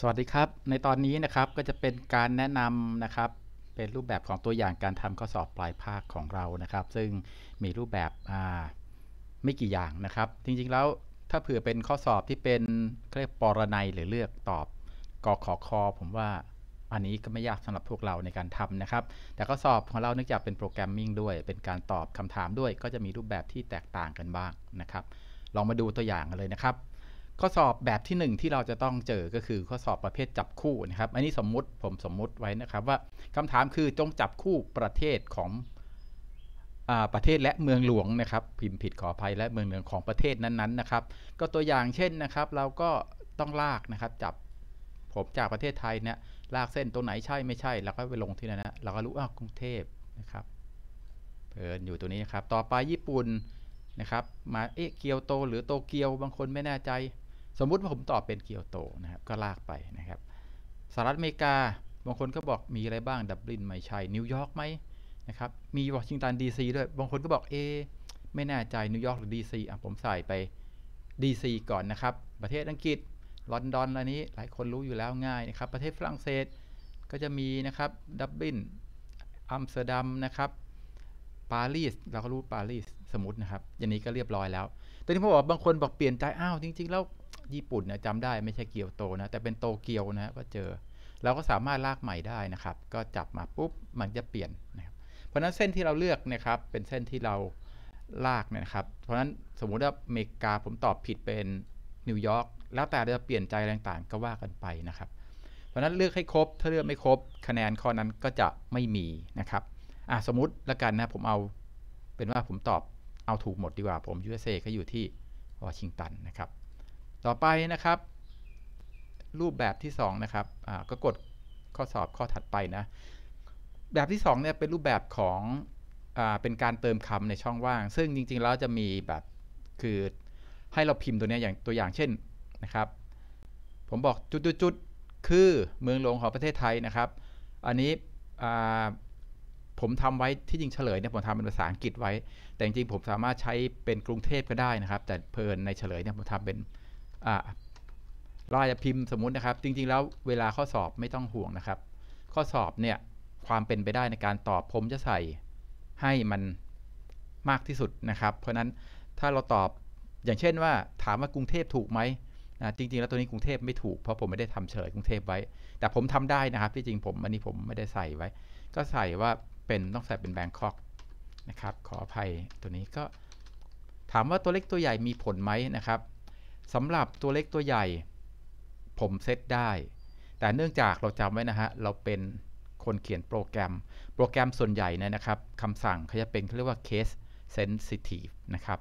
สวัสดีครับ ในตอนนี้นะครับก็จะเป็นการแนะนำนะครับ เป็นรูปแบบของตัวอย่างการทำข้อสอบปลายภาคของเรานะครับ ซึ่งมีรูปแบบไม่กี่อย่างนะครับ จริงๆ แล้วถ้าเผื่อเป็นข้อสอบที่เป็นเรียกปรนัยหรือเลือกตอบกขอคอผมว่าอันนี้ก็ไม่ยากสำหรับพวกเราในการทำนะครับ แต่ข้อสอบของเราเนื่องจากเป็นโปรแกรมมิ่งด้วย เป็นการตอบคำถามด้วย ก็จะมีรูปแบบที่แตกต่างกันบ้างนะครับ ลองมาดูตัวอย่างกันเลยนะครับข้อสอบแบบที่ 1 ที่เราจะต้องเจอก็คือ ข้อสอบประเภทจับคู่นะครับอันนี้สมมุติผมสมมุติไว้นะครับ ว่าคำถามคือจงจับคู่ประเทศของประเทศและเมืองหลวงนะครับ พิมพ์ผิดขออภัยและเมืองหลวงของประเทศนั้นๆนะครับ ก็ตัวอย่างเช่นนะครับ เราก็ต้องลากนะครับจับผมจากประเทศไทยเนี่ยลากเส้นตรงไหนใช่ไม่ใช่เราก็ไปลงที่นั่นนะเราก็รู้ว่ากรุงเทพนะครับเพิ่นอยู่ตัวนี้นะครับต่อไปญี่ปุ่นนะครับ มาเอ๊ะเกียวโต หรือโตเกียวบางคนไม่แน่ใจสมมุติว่าผม ตอบ เป็นเกียวโต นะครับ ก็ลากไป นะครับสหรัฐอเมริกาบางคนก็บอกมีอะไรบ้าง ดับลิน ไม่ ใช่ นิวยอร์กไหมนะครับ มีวอชิงตันดีซีด้วย บางคนก็บอก เอ ไม่แน่ใจ นิวยอร์กหรือดีซีอ่ะผมใส่ไปดีซีก่อน นะครับ ประเทศ อังกฤษลอนดอนอะไรนี้หลายคนรู้อยู่แล้วง่าย นะครับประเทศฝรั่งเศสก็จะมีนะครับดับลินอัมสเตอร์ดัมนะครับปารีสเราก็รู้ปารีสสมมตินะครับอย่างนี้ก็เรียบร้อยแล้วแต่ที่ผมบอกบางคนบอกเปลี่ยนใจอ้าวจริงๆแล้วญี่ปุ่นนะจำได้ไม่ใช่เกียวโตนะแต่เป็นโตเกียวนะก็เจอ เราก็สามารถลากใหม่ได้นะครับ ก็จับมาปุ๊บมันจะเปลี่ยนนะครับเพราะนั้นเส้นที่เราเลือกนะครับเป็นเส้นที่เราลากนะครับ เพราะนั้นสมมุติว่าอเมริกาผมตอบผิดเป็นนิวยอร์กแล้วแต่จะเปลี่ยนใจต่างๆ ก็ว่ากันไปนะครับ เพราะนั้นเลือกให้ครบถ้าเลือกไม่ครบคะแนนข้อนั้นก็จะไม่มีนะครับ อ่ะสมมติละกันนะผมเอาเป็นว่าผมตอบเอาถูกหมดดีกว่าผม USA ก็อยู่ที่วอชิงตันนะครับต่อไปนะครับ รูปแบบที่ 2 นะครับก็กดข้อสอบข้อถัดไปนะ แบบที่ 2เนี่ยเป็นรูปแบบของอเป็นการเติมคำในช่องว่าง ซึ่งจริงๆ แล้วจะมีแบบคือให้เราพิมพ์ตัวนี้อย่างตัวอย่างเช่นนะครับผมบอกจุดๆคือเมืองหลวงของประเทศไทยนะครับอันนี้ผมทำไว้ที่จริงเฉลยเนี่ยผมทำเป็นภาษาอังกฤษไว้ แต่จริงๆ ผมสามารถใช้เป็นกรุงเทพก็ได้นะครับแต่เพลินในเฉลยเนี่ยผมทำเป็นเราอาจจะพิมพ์สมมุตินะครับ จริงๆแล้วเวลาข้อสอบไม่ต้องห่วงนะครับ ข้อสอบเนี่ยความเป็นไปได้ในการตอบผมจะใส่ให้มันมากที่สุดนะครับ เพราะนั้นถ้าเราตอบอย่างเช่น ว่าถามว่ากรุงเทพถูกไหมนะจริงๆแล้วตัวนี้กรุงเทพไม่ถูกเพราะผมไม่ได้ทำเฉยกรุงเทพไว้ แต่ผมทำได้นะครับที่จริงผมอันนี้ผมไม่ได้ใส่ไว้ ก็ใส่ว่าเป็นต้องใส่เป็นแบงคอกนะครับขออภัยตัวนี้ก็ถามว่าตัวเล็กตัวใหญ่มีผลไหมนะครับสำหรับตัวเล็กตัวใหญ่ ผมเซตได้ แต่เนื่องจากเราจำไว้นะฮะเราเป็นคนเขียนโปรแกรมโปรแกรมส่วนใหญ่เนี่ยนะครับคำสั่งเขาจะเป็นเขาเรียกว่า case sensitive นะครับ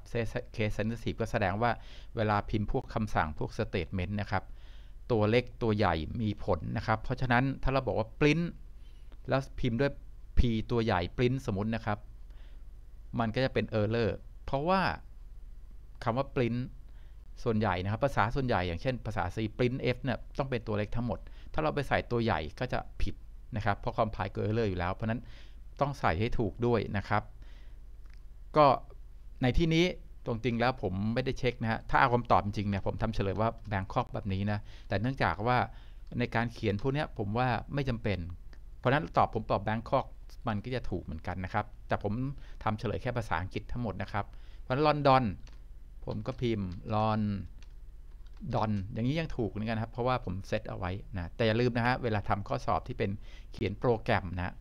case sensitive ก็แสดงว่าเวลาพิมพ์พวกคำสั่งพวก statement นะครับ ตัวเล็กตัวใหญ่มีผลนะครับ เพราะฉะนั้นถ้าเราบอกว่า print แล้วพิมพ์ด้วย p ตัวใหญ่ print สมมตินะครับ มันก็จะเป็น error เพราะว่าคำว่า print ส่วนใหญ่นะครับภาษาส่วนใหญ่อย่างเช่นภาษา C print f เนี่ยต้องเป็นตัวเล็กทั้งหมด ถ้าเราไปใส่ตัวใหญ่ก็จะผิดนะครับเพราะคอมไพล์เกอร์เลออยู่แล้ว เพราะนั้นต้องใส่ให้ถูกด้วยนะครับก็ในที่นี้ตรงจริงแล้วผมไม่ได้เช็คนะฮะถ้าเอาคำตอบจริงเนี่ยผมทำเฉลยว่าแบงคอกแบบนี้นะแต่เนื่องจากว่าในการเขียนพวกนี้ผมว่าไม่จำเป็น เพราะนั้นตอบผมตอบแบงคอกมันก็จะถูกเหมือนกันนะครับแต่ผมทำเฉลยแค่ภาษาอังกฤษทั้งหมดนะครับเพราะลอนดอนผมก็พิมพ์ลอนดอนอย่างนี้ยังถูกเหมือนกันครับ เพราะว่าผมเซตเอาไว้นะแต่อย่าลืมนะฮะเวลาทำข้อสอบที่เป็นเขียนโปรแกรมนะ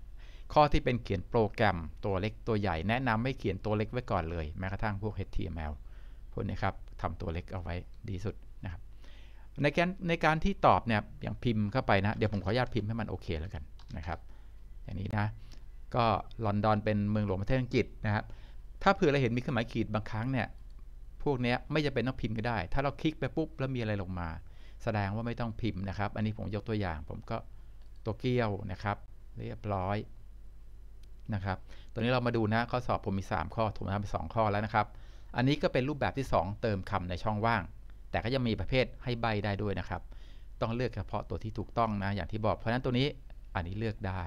ข้อที่เป็นเขียนโปรแกรมตัวเล็กตัวใหญ่แนะนำไม่เขียนตัวเล็กไว้ก่อนเลย แม้กระทั่งพวก HTML พวกนี้ครับทำตัวเล็กเอาไว้ดีสุดนะครับ ในการในการที่ตอบเนี่ยอย่างพิมพ์เข้าไปนะเดี๋ยวผมขออนุญาตพิมพ์ให้มันโอเคแล้วกันนะครับอย่างนี้นะก็ลอนดอนเป็นเมืองหลวงประเทศอังกฤษนะครับ ถ้าเผื่อเราเห็นมีเครื่องหมายขีดบางครั้งเนี่ยพวกนี้ไม่จะเป็นต้องพิมพ์ก็ได้ ถ้าเราคลิกไปปุ๊บ แล้วมีอะไรลงมา แสดงว่าไม่ต้องพิมพ์นะครับ อันนี้ผมยกตัวอย่าง ผมก็ตัวเกี้ยวนะครับเรียบร้อยนะครับ ตัวนี้เรามาดูนะข้อสอบ ผมมี 3 ข้อผมทำไปงข้อแล้วนะครับ อันนี้ก็เป็นรูปแบบที่ 2 เติมคำในช่องว่าง แต่ก็ยังมีประเภทให้ใบได้ด้วยนะครับ ต้องเลือกเฉพาะตัวที่ถูกต้องนะอย่างที่บอก เพราะนั้นตัวนี้อันนี้เลือกได้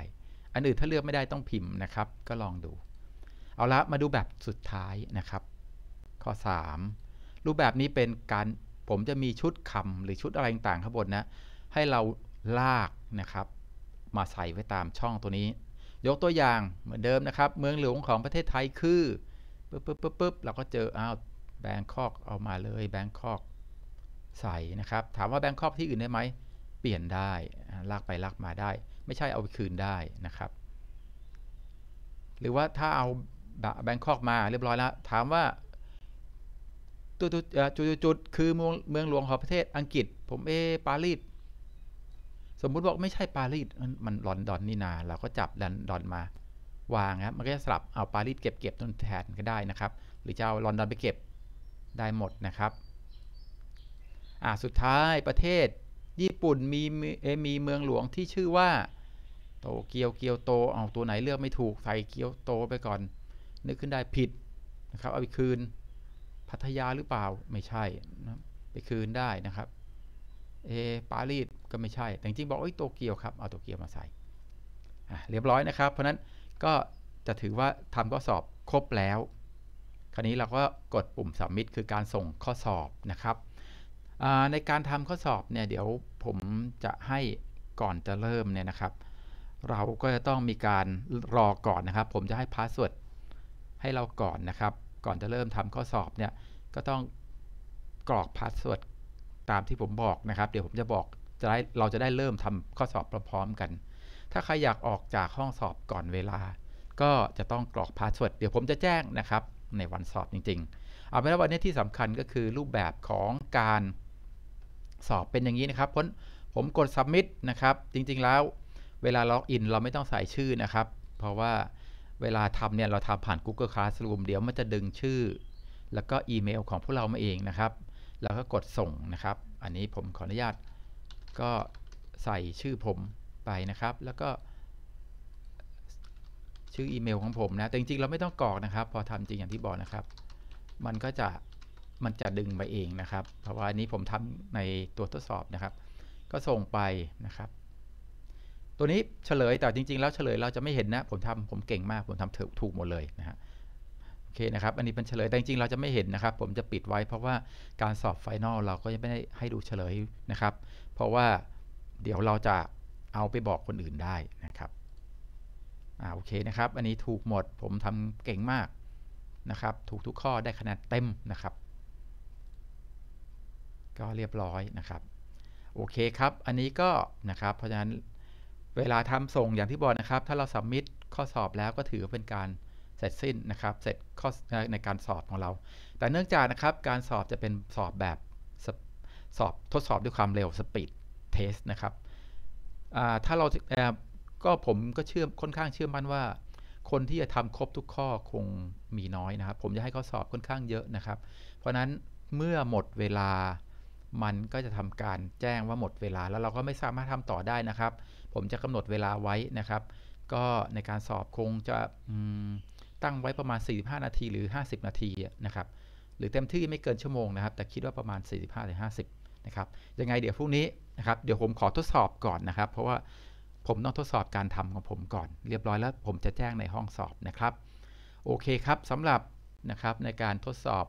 อันอื่นถ้าเลือกไม่ได้ต้องพิมพ์นะครับ ก็ลองดู เอาละมาดูแบบสุดท้ายนะครับข้อ 3 รูปแบบนี้เป็นการผมจะมีชุดคำหรือชุดอะไรต่างๆข้างบนนะให้เราลากนะครับมาใส่ไว้ตามช่องตัวนี้ยกตัวอย่างเหมือนเดิมนะครับ เมืองหลวงของประเทศไทยคือปึ๊บปึ๊บปึ๊บปึ๊บเราก็เจออ้าวแบงคอกเอามาเลยแบงคอกใส่นะครับ ถามว่าแบงคอกที่อื่นได้ไหมเปลี่ยนได้ลากไปลากมาได้ไม่ใช่เอาไปคืนได้นะครับ หรือว่าถ้าเอาแบงคอกมาเรียบร้อยแล้วถามว่าตัวจุดจุดคือ เมืองเมืองหลวงของประเทศอังกฤษผม เอปารีสสมมุติบอกไม่ใช่ปารีสมันลอนดอนนี่นา เราก็จับดันดอนมา วางครับ มันก็จะสลับเอาปารีสเก็บเก็บต้นแทนก็ได้นะครับ หรือจะเอาลอนดอนไปเก็บได้หมดนะครับอ่าสุดท้ายประเทศญี่ปุ่น มีมีเมืองหลวงที่ชื่อว่า โตเกียวเกียวโตเอาตัวไหนเลือกไม่ถูกใส่เกียวโตไปก่อน นึกขึ้นได้ผิดนะครับเอาไปคืนพัทยาหรือเปล่า ไม่ใช่นะไปคืนได้นะครับเอปารีสก็ ไม่ใช่ แต่ จริงบอกไอ้ยโตเกียว ครับ เอาโตเกียวมาใส่เรียบร้อยนะครับ เพราะนั้นก็จะถือว่าทำข้อสอบครบแล้ว คราวนี้เราก็กดปุ่มสัมมิตคือการส่งข้อสอบนะครับ ในการทำข้อสอบ เนี่ยเดี๋ยวผมจะให้ก่อนจะเริ่มเนี่ยนะครับ เราก็จะต้องมีการรอก่อนนะครับ ผมจะให้พาสเวิร์ดให้เราก่อนนะครับก่อนจะเริ่มทำข้อสอบเนี่ย ก็ต้องกรอกพาสเวิร์ดตามที่ผมบอกนะครับ เดี๋ยวผมจะบอกจะได้เราจะได้เริ่มทำข้อสอบพร้อมๆกัน ถ้าใครอยากออกจากห้องสอบก่อนเวลา ก็จะต้องกรอกพาสเวิร์ดเดี๋ยวผมจะแจ้งนะครับ ในวันสอบจริงๆ เอาเป็นว่าวันนี้ที่สำคัญก็คือรูปแบบของการสอบเป็นอย่างนี้นะครับพ้นผมกด submit นะครับจริง ๆแล้วเวลาล็อกอินเราไม่ต้องใส่ชื่อนะครับ เพราะว่าเวลาทำเนี่ยเราทำผ่าน Google Classroom เดี๋ยวมันจะดึงชื่อ แล้วก็อีเมลของพวกเรามาเองนะครับแล้วก็กดส่งนะครับ อันนี้ผมขออนุญาต ก็ใส่ชื่อผมไปนะครับ แล้วก็ ชื่ออีเมลของผมนะแต่จริงๆเราไม่ต้องกรอก นะครับ พอทำจริงอย่างที่บอกนะครับ มันก็จะมันจะดึงไปเองนะครับ เพราะว่าอันนี้ผมทำในตัวทดสอบนะครับ ก็ส่งไปนะครับตัวนี้เฉลย แต่จริงๆแล้วเฉลยเราจะไม่เห็นนะผมทำผมเก่งมากผมทำถูกหมดเลยนะฮะโอเคนะครับ อันนี้เป็นเฉลยแต่จริงๆ เราจะไม่เห็นนะครับ ผมจะปิดไว้เพราะว่าการสอบไฟนอลเราก็ยังไม่ได้ให้ดูเฉลยนะครับ เพราะว่าเดี๋ยวเราจะเอาไปบอกคนอื่นได้นะครับอ่าโอเคนะครับ อันนี้ถูกหมด ผมทำเก่งมากนะครับ ถูกทุกข้อได้คะแนนเต็มนะครับ ก็เรียบร้อยนะครับโอเคครับอันนี้ก็นะครับ เพราะฉะนั้นเวลาทำส่งอย่างที่บอกนะครับ ถ้าเราสัมมิตข้อสอบแล้วก็ถือเป็นการเสร็จสิ้นนะครับเสร็จข้อในการสอบของเรา แต่เนื่องจากนะครับ การสอบจะเป็นสอบแบบสอบทดสอบด้วยความเร็วสปีดเทสนะครับถ้าเราก็ผมก็เชื่อค่อนข้างเชื่อมั่นว่า คนที่จะทำครบทุกข้อคงมีน้อยนะครับ ผมจะให้ข้อสอบค่อนข้างเยอะนะครับ เพราะนั้นเมื่อหมดเวลามันก็จะทำการแจ้งว่าหมดเวลาแล้วเราก็ไม่สามารถทำต่อได้นะครับ ผมจะกำหนดเวลาไว้นะครับ ก็ในการสอบคงจะตั้งไว้ประมาณ 45 นาทีหรือ 50 นาทีนะครับหรือเต็มที่ไม่เกินชั่วโมงนะครับแต่คิดว่าประมาณ45หรือ50นะครับยังไงเดี๋ยวพรุ่งนี้นะครับเดี๋ยวผมขอทดสอบก่อนนะครับ เพราะว่าผมต้องทดสอบการทำของผมก่อน เรียบร้อยแล้ว ผมจะแจ้งในห้องสอบนะครับ โอเคครับสำหรับนะครับในการทดสอบ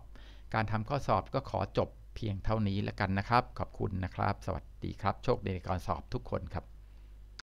การทำข้อสอบก็ขอจบพียงเท่านี้แล้วกันนะครับ ขอบคุณนะครับ สวัสดีครับ โชคดีในการสอบทุกคนครับ